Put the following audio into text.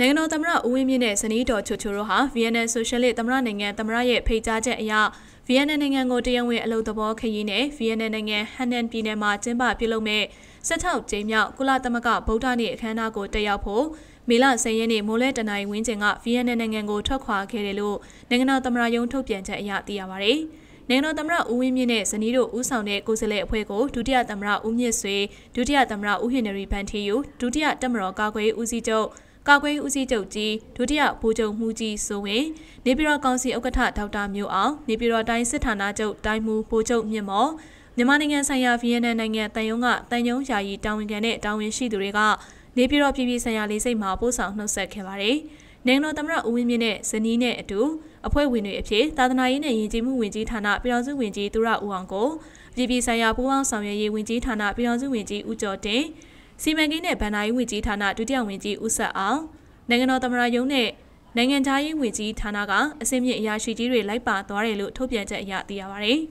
နိုင်ငံတော်သမ္မတဦးဝင်းမြင့်နဲ့ဇနီးတော်ချိုချိုတို့ဟာ VN Socialist သမ္မတနိုင်ငံသမ္မတရဲ့ဖိတ်ကြားချက်အရ VN နိုင်ငံကိုတရားဝင်အလုပ်သဘောခရီးနဲ့ VN နိုင်ငံဟန်နန်ပြည်နယ်မှာကျင်းပပြုလုပ်မဲ့16ကြိမ်မြောက်ကုလသမဂ္ဂဗုဒ္ဓနေ့အခမ်းအနားကိုတက်ရောက်ဖို့မေလ10ရက်နေ့မိုးလဲတနင်္လာရီဝင်းကျင်က VN နိုင်ငံကိုထွက်ခွာခဲ့တယ်လို့နိုင်ငံတော်သမ္မတရုံးထုတ်ပြန်ချက်အရသိရပါဗျ။နိုင်ငံတော်သမ္မတဦးဝင်းမြင့်နဲ့ဇနီးတို့ဦးဆောင်တဲ့ကိုယ်စားလှယ်အဖွဲ့ကိုဒုတိယသမ္မတဦးမြင့်ဆွေဒုတိယသမ္မတဦးဟင်နရီဗန်ထီယူဒုတိယတပ်မတော်ကာကွယ်ရေးဦးစီးချုပ်ကာကွယ်ဦးစီးချုပ်ကြီးဒုတိယဗိုလ်ချုပ်မှူးကြီးဆိုဝင်နေပြည်တော်ကောင်စီဥက္ကဋ္ဌဒေါက်တာမျိုးအောင်နေပြည်တော်တိုင်းစစ်ဌာနချုပ်တိုင်းမှူးဗိုလ်ချုပ်မြင့်မော်မြန်မာနိုင်ငံဆိုင်ရာဗီယက်နမ်နိုင်ငံတန်ယုံကတန်ယုံယာယီတာဝန်ခံတဲ့တာဝန်ရှိသူတွေကနေပြည်တော်ပြည်ပြည်ဆိုင်ရာလေးစိတ်မှာပို့ဆောင်နှုတ်ဆက်ခဲ့ပါတယ်။နိုင်ငံတော်သမ္မတဦးဝင်းမြင့်နဲ့ဇနီးနဲ့အတူအဖွဲ့ဝင်တွေအဖြစ်သာသနာရေးနဲ့ယဉ်ကျေးမှုဝန်ကြီးဌာနပြည်တော်စုဝန်ကြီးသူရဦးအောင်ကိုပြည်ပြည်ဆိုင်ရာပူးပေါင်းဆောင်ရွက်ရေးဝန်ကြီးဌာနပြည်တော်စုဝန်ကြီးဦးကျော်တင်စီမံကိန်းနဲ့ဗဏ္ဍာရေးဝန်ကြီးဌာနဒုတိယဝန်ကြီးဦးဆက်အောင်နိုင်ငံတော်သမ္မတရုံးနဲ့နိုင်ငံသားရေးဝန်ကြီးဌာနကအစင်းမြင့်အရာရှိကြီးတွေလိုက်ပါသွားတယ်လို့ထုတ်ပြန်ချက်အရသိရပါဗျ။